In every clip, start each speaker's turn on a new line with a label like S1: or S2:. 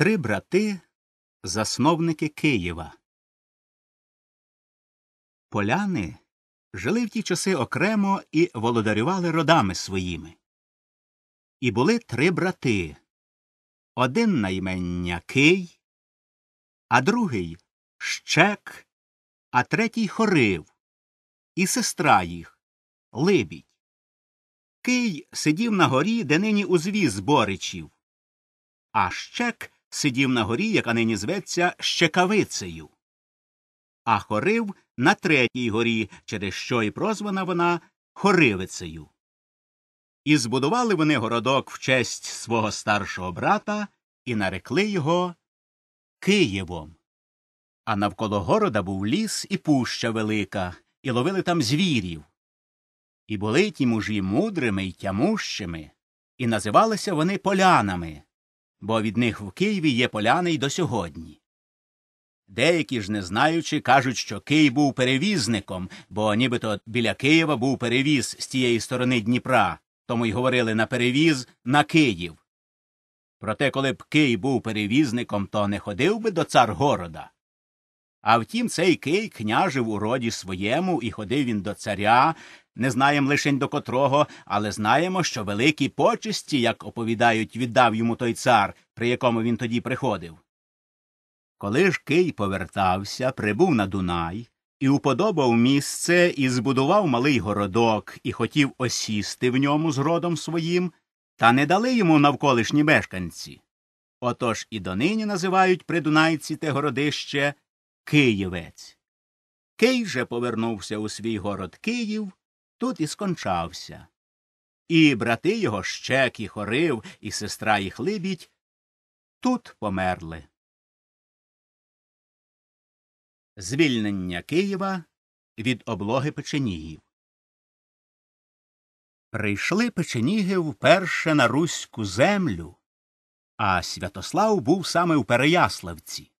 S1: Три брати, засновники Києва. Поляни жили в ті часи окремо і володарювали родами своїми. І були три брати один наймення Кий, а другий Щек, а третій Хорив, і сестра їх Либідь. Кий сидів на горі, де нині узвіз Боричів. А Щек сидів на горі, яка нині зветься Щекавицею, а хорив на третій горі, через що й прозвана вона Хоривицею. І збудували вони городок в честь свого старшого брата і нарекли його Києвом. А навколо города був ліс і пуща велика, і ловили там звірів. І були ті мужі мудрими й тямущими, і називалися вони полянами бо від них в Києві є поляни й до сьогодні. Деякі ж, не знаючи, кажуть, що Київ був перевізником, бо нібито біля Києва був перевіз з тієї сторони Дніпра, тому й говорили на перевіз на Київ. Проте, коли б Кий був перевізником, то не ходив би до царгорода. А втім, цей кий княжив у роді своєму, і ходив він до царя, не знаємо лишень до котрого, але знаємо, що великі почесті, як оповідають, віддав йому той цар, при якому він тоді приходив. Коли ж Кий повертався, прибув на Дунай і уподобав місце і збудував малий городок і хотів осісти в ньому з родом своїм, та не дали йому навколишні мешканці. Отож і донині називають при Дунайці те городище Києвець. Кий же повернувся у свій город Київ тут і скончався. І брати його щек і хорив, і сестра їх либідь тут померли. Звільнення Києва від облоги печенігів. Прийшли печеніги вперше на Руську землю, а Святослав був саме у Переяславці.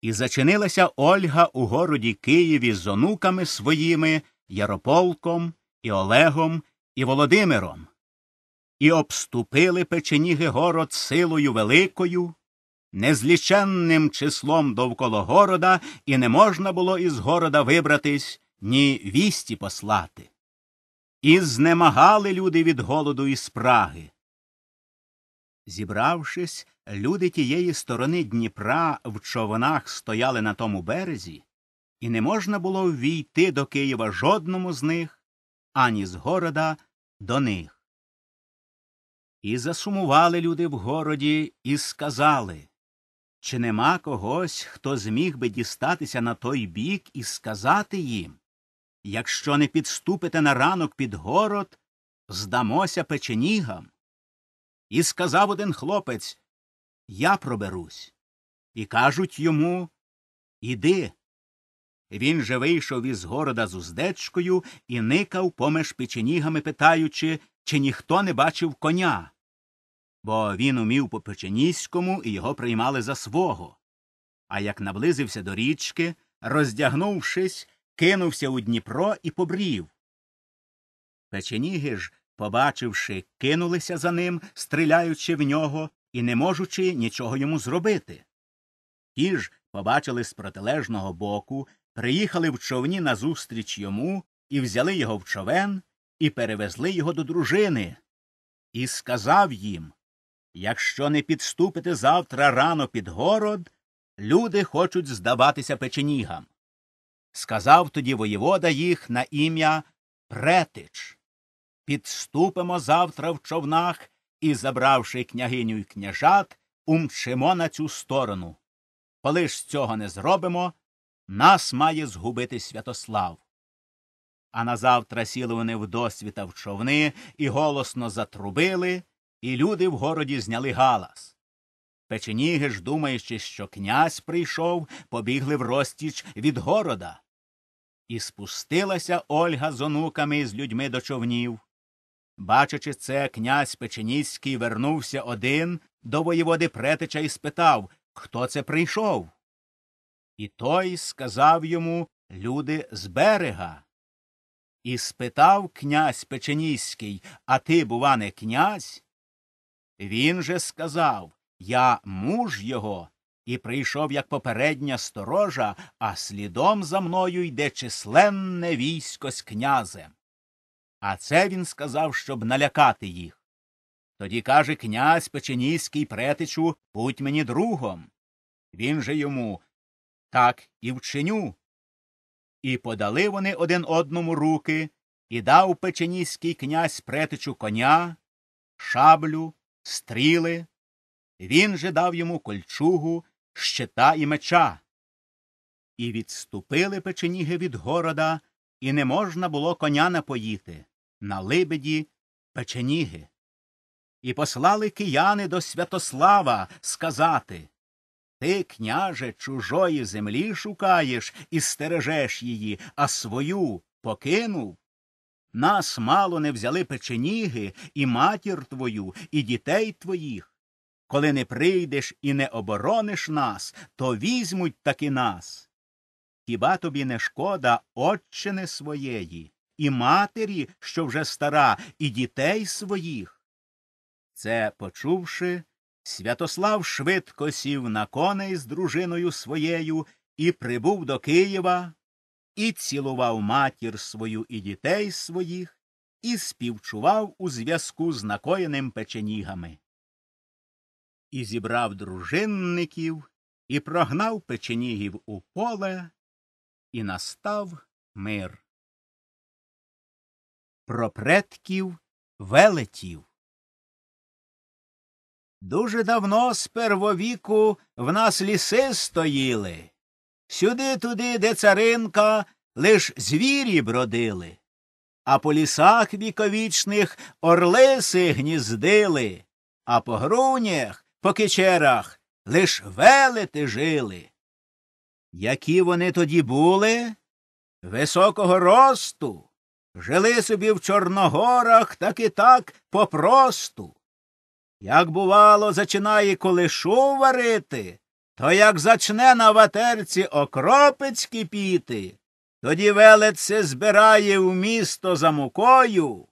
S1: І зачинилася Ольга у городі Києві з онуками своїми Ярополком, і Олегом, і Володимиром, і обступили печеніги город силою великою, незліченним числом довкола города, і не можна було із города вибратись, ні вісті послати. І знемагали люди від голоду і спраги. Зібравшись, люди тієї сторони Дніпра в човнах стояли на тому березі, і не можна було ввійти до Києва жодному з них, ані з города до них. І засумували люди в городі і сказали чи нема когось, хто зміг би дістатися на той бік і сказати їм якщо не підступите на ранок під город, здамося печенігам. І сказав один хлопець Я проберусь. І кажуть йому Іди. Він же вийшов із города з уздечкою і никав поміж печенігами, питаючи, чи ніхто не бачив коня. Бо він умів по печеніському і його приймали за свого. А як наблизився до річки, роздягнувшись, кинувся у Дніпро і побрів. Печеніги ж, побачивши, кинулися за ним, стріляючи в нього і не можучи нічого йому зробити. Ті ж побачили з протилежного боку, приїхали в човні назустріч йому і взяли його в човен і перевезли його до дружини. І сказав їм Якщо не підступите завтра рано під город, люди хочуть здаватися печенігам. Сказав тоді воєвода їх на ім'я Претич. Підступимо завтра в човнах і, забравши княгиню й княжат, умчимо на цю сторону. Коли ж цього не зробимо, нас має згубити Святослав. А назавтра сіли вони вдосвіта в човни і голосно затрубили, і люди в городі зняли галас. Печеніги ж, думаючи, що князь прийшов, побігли в розтіч від города. І спустилася Ольга з онуками з людьми до човнів. Бачачи це, князь Печеніський вернувся один до воєводи Претича і спитав, хто це прийшов. І той сказав йому люди з берега. І спитав князь Печеніський А ти, бува, не князь? Він же сказав Я муж його, і прийшов, як попередня сторожа, а слідом за мною йде численне військо з князем. А це він сказав, щоб налякати їх. Тоді каже князь Печеніський, претичу, будь мені другом. Він же йому так і вченю. І подали вони один одному руки, і дав печеніський князь претичу коня, шаблю, стріли. Він же дав йому кольчугу, щита і меча. І відступили печеніги від города, і не можна було коня напоїти на либеді печеніги. І послали кияни до Святослава сказати ти, княже, чужої землі шукаєш і стережеш її, а свою покинув. Нас мало не взяли печеніги і матір твою, і дітей твоїх. Коли не прийдеш і не оборониш нас, то візьмуть таки нас. Хіба тобі не шкода отчини своєї, і матері, що вже стара, і дітей своїх? Це почувши, Святослав швидко сів на коней з дружиною своєю і прибув до Києва, і цілував матір свою і дітей своїх, і співчував у зв'язку з накоєним печенігами. І зібрав дружинників, і прогнав печенігів у поле, і настав мир. Про предків велетів. Дуже давно з первовіку в нас ліси стоїли. Сюди туди, де царинка, лиш звірі бродили, а по лісах віковічних орлиси гніздили, а по грунях, по кичерах лиш велети жили. Які вони тоді були? Високого росту, жили собі в Чорногорах так і так попросту. Як, бувало, зачинає колишу варити, то як зачне на ватерці окропець кипіти, тоді велеце збирає в місто за мукою,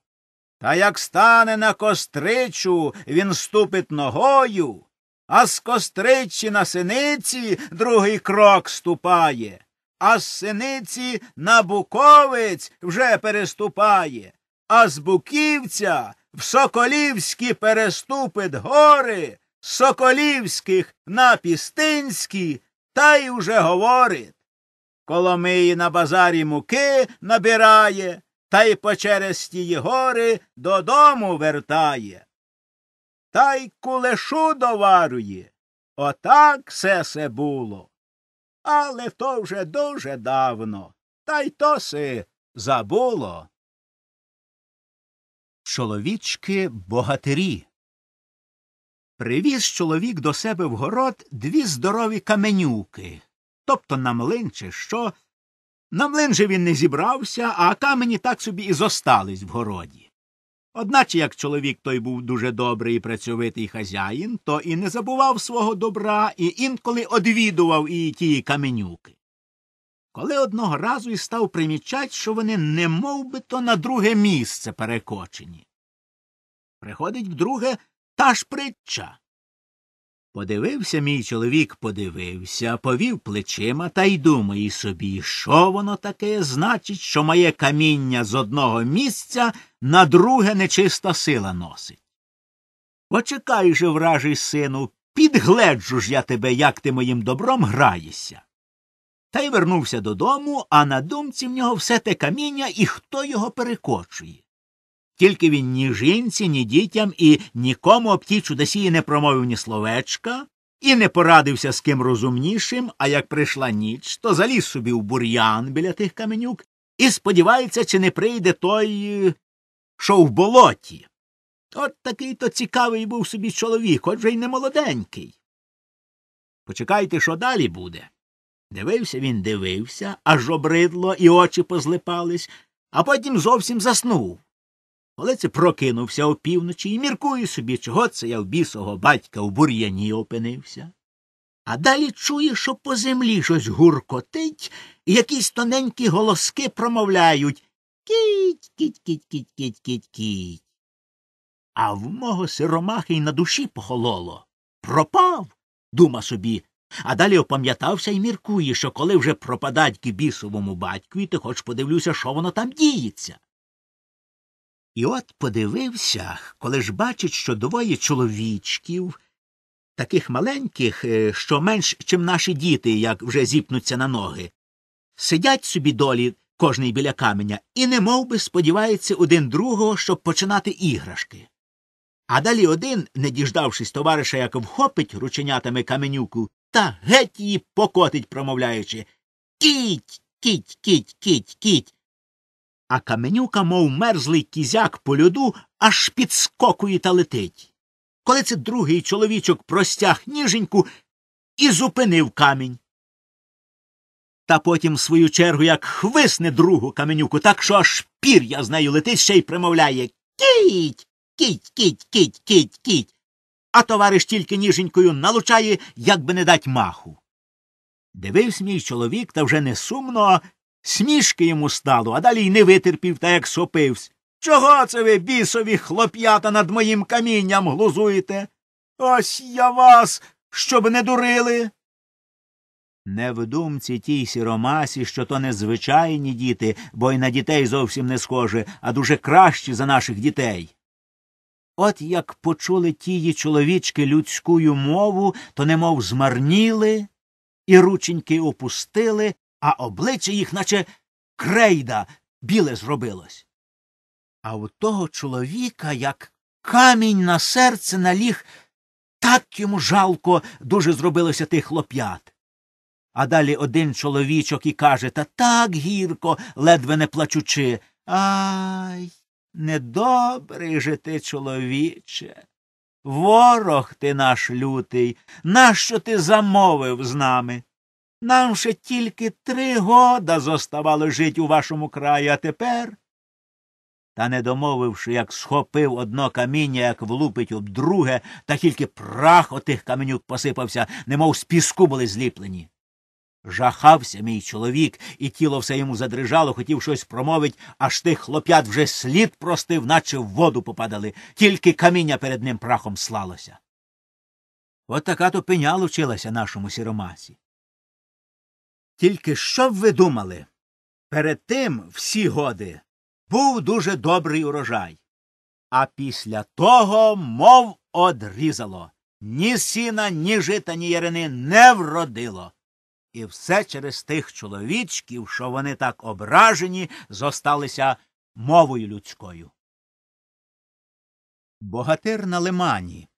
S1: та як стане на костричу, він ступить ногою, а з костричі на синиці другий крок ступає, а з синиці на буковець вже переступає, а з буківця в соколівські переступит гори, соколівських на пістинські, та й уже говорить. Коломиї на базарі муки набирає, та й по через тії гори додому вертає. Та й кулешу доварує. Отак все се було. Але то вже дуже давно, та й то си забуло. Чоловічки богатирі. Привіз чоловік до себе в город дві здорові каменюки, тобто на млин чи що. На млин же він не зібрався, а камені так собі і зостались в городі. Одначе як чоловік той був дуже добрий і працьовитий хазяїн, то і не забував свого добра і інколи одвідував і ті каменюки. Коли одного разу і став примічать, що вони не би то на друге місце перекочені. Приходить вдруге та ж притча. Подивився мій чоловік, подивився, повів плечима та й думає собі, що воно таке значить, що моє каміння з одного місця на друге нечиста сила носить. Почекай же, вражий сину, підгледжу ж я тебе, як ти моїм добром граєшся. Та й вернувся додому, а на думці в нього все те каміння і хто його перекочує. Тільки він ні жінці, ні дітям і нікому об тій чудосії не промовив ні словечка, і не порадився з ким розумнішим, а як прийшла ніч, то заліз собі в бур'ян біля тих каменюк і сподівається, чи не прийде той, що в болоті. От такий то цікавий був собі чоловік, отже й не молоденький. Почекайте, що далі буде. Дивився він, дивився, аж обридло, і очі позлипались, а потім зовсім заснув це прокинувся опівночі і міркує собі, чого це я в бісого батька в бур'яні опинився. А далі чує, що по землі щось гуркотить, і якісь тоненькі голоски промовляють кіть кіть кіть кіть кіть кіть кіть. А в мого сиромахи й на душі похололо. Пропав, дума собі. А далі опам'ятався і міркує, що коли вже пропадать к бісовому батькові, ти хоч подивлюся, що воно там діється. І от подивився, коли ж бачить, що двоє чоловічків, таких маленьких, е, що менш, чим наші діти, як вже зіпнуться на ноги, сидять собі долі кожний біля каменя і не мов би сподівається один другого, щоб починати іграшки. А далі один, не діждавшись товариша, як вхопить рученятами каменюку, та геть її покотить, промовляючи Кіть, кіть, кіть, кіть, кіть а каменюка, мов мерзлий кізяк по льоду, аж підскокує та летить. Коли це другий чоловічок простяг ніженьку і зупинив камінь. Та потім, в свою чергу, як хвисне другу каменюку, так що аж пір'я з нею летить ще й примовляє Кіть, кіть, кіть, кіть, кіть, кіть. А товариш тільки ніженькою налучає, як би не дать маху. Дивився мій чоловік та вже не сумно, Смішки йому стало, а далі й не витерпів та як сопивсь. Чого це ви, бісові хлоп'ята, над моїм камінням глузуєте? Ось я вас, щоб не дурили. Не в думці тій сіромасі, що то не звичайні діти, бо й на дітей зовсім не схоже, а дуже кращі за наших дітей. От як почули тії чоловічки людську мову, то немов змарніли і рученьки опустили, а обличчя їх, наче крейда, біле зробилось. А у того чоловіка, як камінь на серце наліг, так йому жалко дуже зробилося тих хлоп'ят. А далі один чоловічок і каже Та так гірко, ледве не плачучи. Ай, недобрий же ти, чоловіче. Ворог ти наш лютий, нащо ти замовив з нами? Нам ще тільки три года зоставало жити у вашому краї, а тепер. Та не домовивши, як схопив одно каміння, як влупить об друге, та тільки прах отих каменюк посипався, немов з піску були зліплені. Жахався мій чоловік, і тіло все йому задрижало, хотів щось промовить, аж тих хлоп'ят вже слід простив, наче в воду попадали, тільки каміння перед ним прахом слалося. От така то пеня лучилася нашому сіромасі. Тільки що б ви думали? Перед тим всі годи був дуже добрий урожай. А після того, мов одрізало, ні сіна, ні жита, ні ярини не вродило. І все через тих чоловічків, що вони так ображені, зосталися мовою людською. Богатир на лимані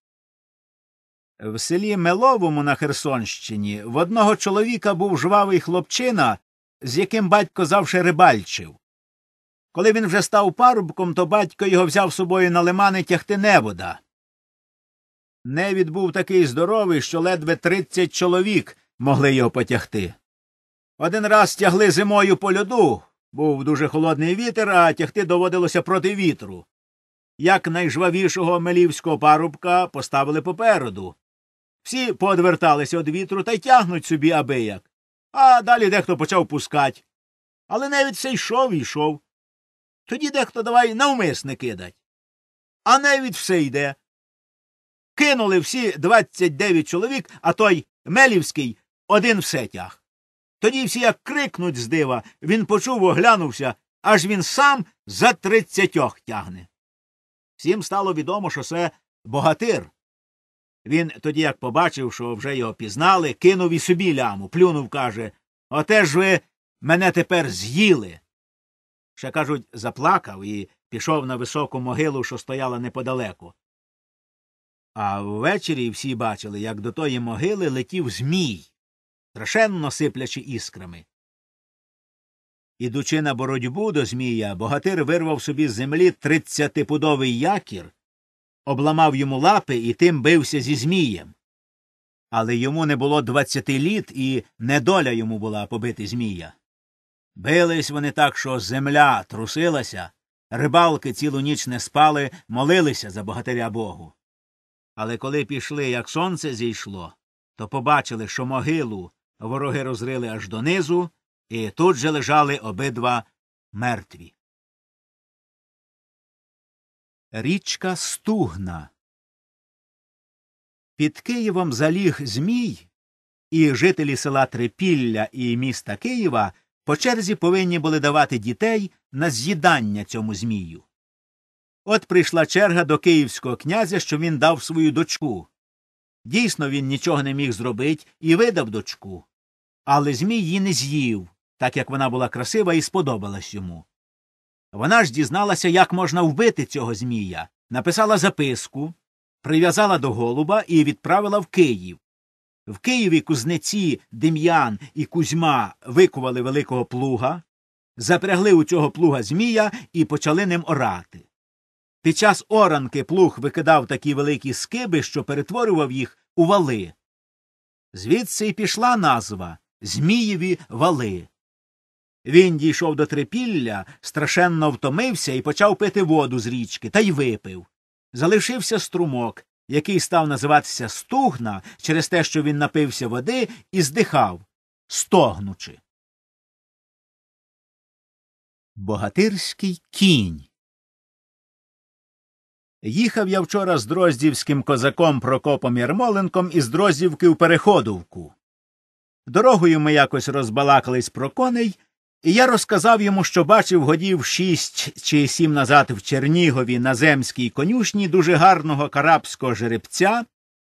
S1: в селі Меловому на Херсонщині в одного чоловіка був жвавий хлопчина, з яким батько завше рибальчив. Коли він вже став парубком, то батько його взяв з собою на лимани тягти невода. Невід був такий здоровий, що ледве тридцять чоловік могли його потягти. Один раз тягли зимою по льоду, був дуже холодний вітер, а тягти доводилося проти вітру. Як найжвавішого мелівського парубка поставили попереду. Всі подверталися від вітру та й тягнуть собі абияк. А далі дехто почав пускать. Але навіть все йшов і йшов. Тоді дехто давай навмисне кидать. А навіть все йде. Кинули всі 29 чоловік, а той Мелівський один все тяг. Тоді всі як крикнуть з дива, він почув, оглянувся, аж він сам за тридцятьох тягне. Всім стало відомо, що це богатир. Він тоді, як побачив, що вже його пізнали, кинув і собі ляму, плюнув, каже Оте ж ви мене тепер з'їли. Ще, кажуть, заплакав і пішов на високу могилу, що стояла неподалеку. А ввечері всі бачили, як до тої могили летів Змій, страшенно сиплячи іскрами. Ідучи на боротьбу до Змія, богатир вирвав собі з землі тридцятипудовий якір обламав йому лапи і тим бився зі Змієм. Але йому не було двадцяти літ, і недоля йому була побити Змія. Бились вони так, що земля трусилася, рибалки цілу ніч не спали, молилися за богатиря Богу. Але коли пішли, як сонце зійшло, то побачили, що могилу вороги розрили аж донизу, і тут же лежали обидва мертві. Річка Стугна. Під Києвом заліг Змій, і жителі села Трипілля і міста Києва по черзі повинні були давати дітей на з'їдання цьому Змію. От прийшла черга до київського князя, що він дав свою дочку. Дійсно, він нічого не міг зробити і видав дочку. Але Змій її не з'їв, так як вона була красива і сподобалась йому. Вона ж дізналася, як можна вбити цього Змія, написала записку, прив'язала до голуба і відправила в Київ. В Києві кузнеці Дем'ян і Кузьма викували великого плуга, запрягли у цього плуга Змія і почали ним орати. Під час оранки плуг викидав такі великі скиби, що перетворював їх у вали. Звідси й пішла назва Змієві вали. Він дійшов до трипілля, страшенно втомився і почав пити воду з річки, та й випив. Залишився струмок, який став називатися стугна через те, що він напився води і здихав, стогнучи. Богатирський кінь. Їхав я вчора з дроздівським козаком Прокопом Ярмоленком із Дроздівки в Переходовку. Дорогою ми якось розбалакались про коней, і я розказав йому, що бачив годів шість чи сім назад в Чернігові на земській конюшні дуже гарного карабського жеребця,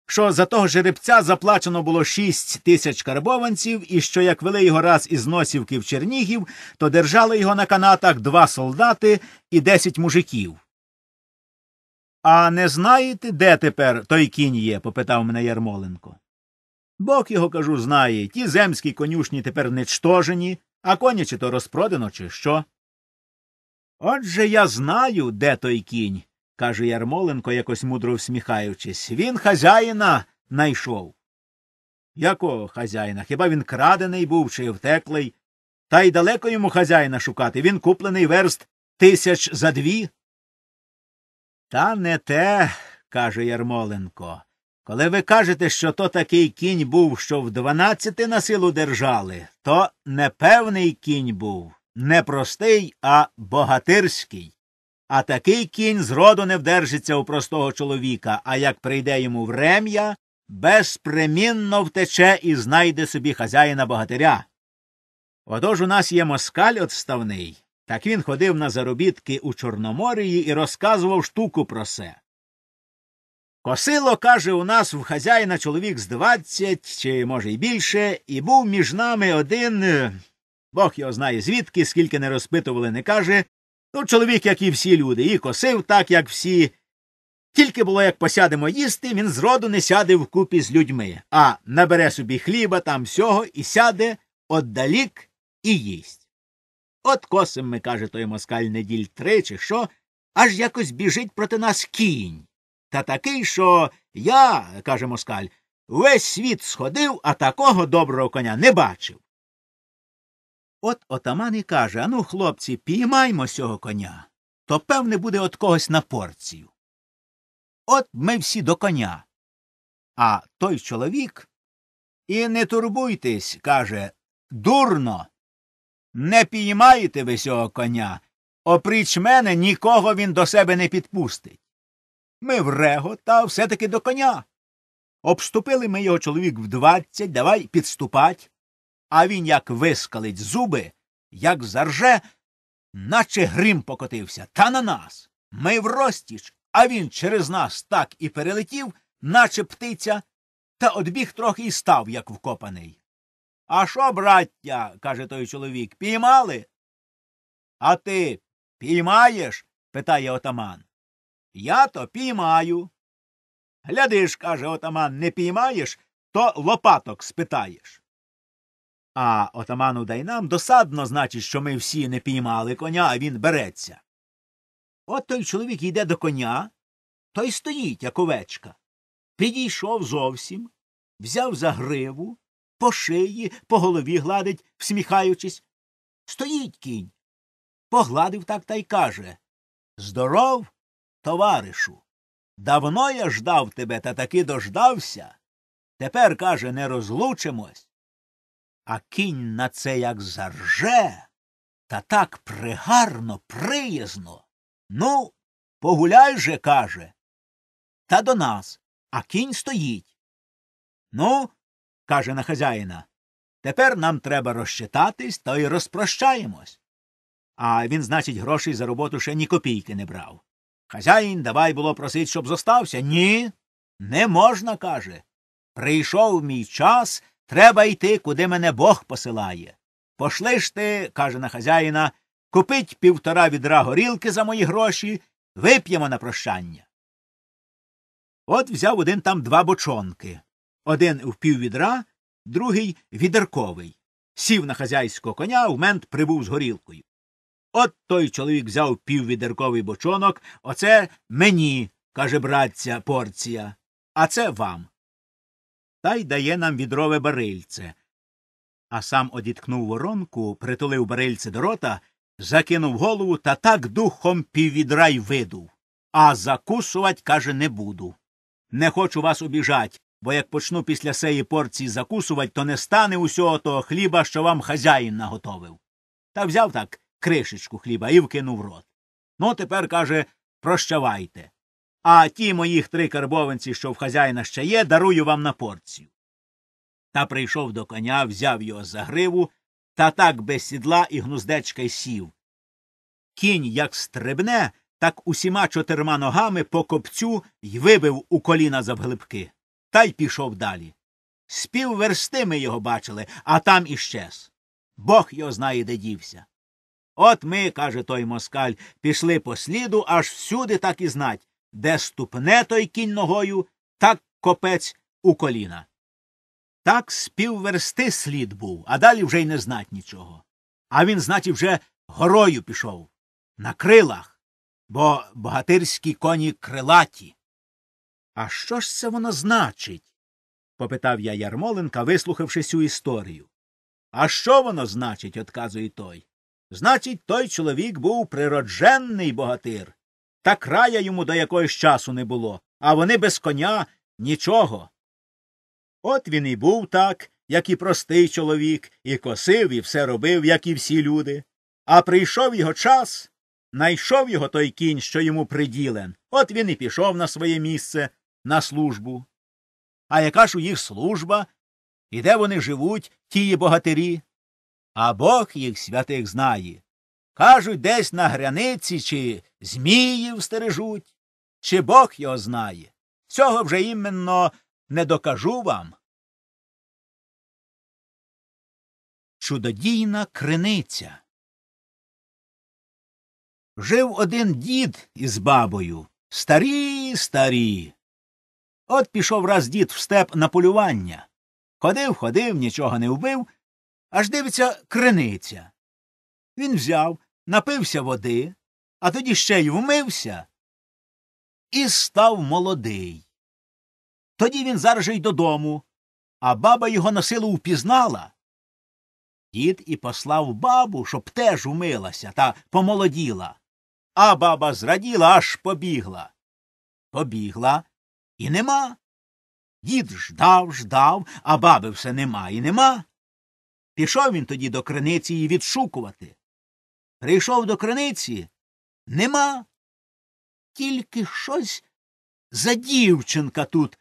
S1: що за того жеребця заплачено було шість тисяч карбованців, і що як вели його раз із носівки в Чернігів, то держали його на канатах два солдати і десять мужиків. А не знаєте, де тепер той кінь є? попитав мене Ярмоленко. Бог його кажу, знає. Ті земські конюшні тепер нечтожені а коні чи то розпродано, чи що. Отже, я знаю, де той кінь, каже Ярмоленко, якось мудро всміхаючись. Він хазяїна найшов. Якого хазяїна? Хіба він крадений був чи втеклий? Та й далеко йому хазяїна шукати. Він куплений верст тисяч за дві. Та не те, каже Ярмоленко. Коли ви кажете, що то такий кінь був, що в дванадцяти на силу держали, то не певний кінь був, не простий, а богатирський. А такий кінь зроду не вдержиться у простого чоловіка, а як прийде йому врем'я, безпремінно втече і знайде собі хазяїна богатиря. Отож у нас є москаль отставний, так він ходив на заробітки у Чорноморії і розказував штуку про це. Косило, каже, у нас в хазяїна чоловік з двадцять, чи, може, й більше, і був між нами один. Е, бог його знає звідки, скільки не розпитували, не каже. Ну, чоловік, як і всі люди, і косив так, як всі. Тільки було, як посядемо їсти, він зроду не сяде вкупі з людьми, а набере собі хліба там всього і сяде отдалік і їсть. От косим ми, каже той москаль неділь три, чи що, аж якось біжить проти нас кінь та такий, що я, каже москаль, весь світ сходив, а такого доброго коня не бачив. От отаман і каже Ану, хлопці, піймаймо сього коня, то, певне, буде от когось на порцію. От ми всі до коня. А той чоловік. І не турбуйтесь, каже, дурно. Не піймаєте ви сього коня. Опріч мене нікого він до себе не підпустить. Ми Меврего, та все-таки до коня. Обступили ми його чоловік в двадцять, давай підступать. А він як вискалить зуби, як зарже, наче грим покотився, та на нас. Ми в розтіч, а він через нас так і перелетів, наче птиця, та одбіг трохи і став, як вкопаний. А що, браття? каже той чоловік, піймали? А ти піймаєш? питає отаман. Я то піймаю. Глядиш, каже отаман, не піймаєш, то лопаток спитаєш. А отаману Дайнам досадно, значить, що ми всі не піймали коня, а він береться. От той чоловік йде до коня, той стоїть, як овечка. Підійшов зовсім, взяв за гриву, по шиї, по голові гладить, всміхаючись. Стоїть кінь. Погладив так та й каже Здоров, Товаришу, давно я ждав тебе та таки дождався. Тепер, каже, не розлучимось. А кінь на це як зарже, та так пригарно, приязно. Ну, погуляй же, каже. Та до нас, а кінь стоїть. Ну, каже на хазяїна, тепер нам треба розчитатись, то й розпрощаємось. А він, значить, грошей за роботу ще ні копійки не брав. Хазяїн давай було просить, щоб зостався. Ні, не можна, каже. Прийшов мій час, треба йти, куди мене Бог посилає. Пошли ж ти, каже на хазяїна, купить півтора відра горілки за мої гроші, вип'ємо на прощання. От взяв один там два бочонки. Один в піввідра, другий відерковий. Сів на хазяйського коня, в мент прибув з горілкою. От той чоловік взяв піввідерковий бочонок. Оце мені, каже братця, порція, а це вам. Та й дає нам відрове барильце. А сам одіткнув воронку, притулив барильце до рота, закинув голову та так духом піввідра й видув. А закусувать, каже, не буду. Не хочу вас обіжать, бо як почну після сеї порції закусувати, то не стане усього того хліба, що вам хазяїн наготовив. Та взяв так кришечку хліба і вкинув рот. Ну, тепер, каже, прощавайте. А ті моїх три карбованці, що в хазяїна ще є, дарую вам на порцію. Та прийшов до коня, взяв його за гриву та так без сідла і гнуздечка й сів. Кінь, як стрибне, так усіма чотирма ногами по копцю й вибив у коліна завглибки. Та й пішов далі. З пів версти ми його бачили, а там іщез. Бог його знає, де дівся. От ми, каже той москаль, пішли по сліду, аж всюди так і знать, де ступне той кінь ногою, так копець у коліна. Так з півверсти слід був, а далі вже й не знать нічого. А він, знаті, вже горою пішов на крилах, бо богатирські коні крилаті. А що ж це воно значить? попитав я Ярмоленка, вислухавши цю історію. А що воно значить, отказує той. Значить, той чоловік був природжений богатир, та края йому до якогось часу не було, а вони без коня нічого. От він і був так, як і простий чоловік, і косив, і все робив, як і всі люди. А прийшов його час, найшов його той кінь, що йому приділен. От він і пішов на своє місце, на службу. А яка ж у їх служба? І де вони живуть, тії богатирі? а Бог їх святих знає. Кажуть, десь на границі, чи Зміїв стережуть, чи Бог його знає. Цього вже іменно не докажу вам. Чудодійна криниця. Жив один дід із бабою. Старі, старі. От пішов раз дід в степ на полювання. Ходив, ходив, нічого не вбив, аж дивиться криниця. Він взяв, напився води, а тоді ще й вмився і став молодий. Тоді він зараз же й додому, а баба його на силу впізнала. Дід і послав бабу, щоб теж умилася та помолоділа. А баба зраділа, аж побігла. Побігла і нема. Дід ждав, ждав, а баби все нема і нема. Пішов він тоді до криниці її відшукувати. Прийшов до криниці нема. Тільки щось за дівчинка тут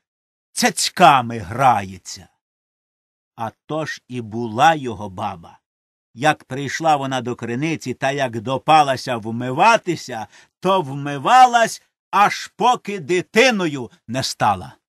S1: цяцьками грається. А то ж і була його баба. Як прийшла вона до криниці та як допалася вмиватися, то вмивалась, аж поки дитиною не стала.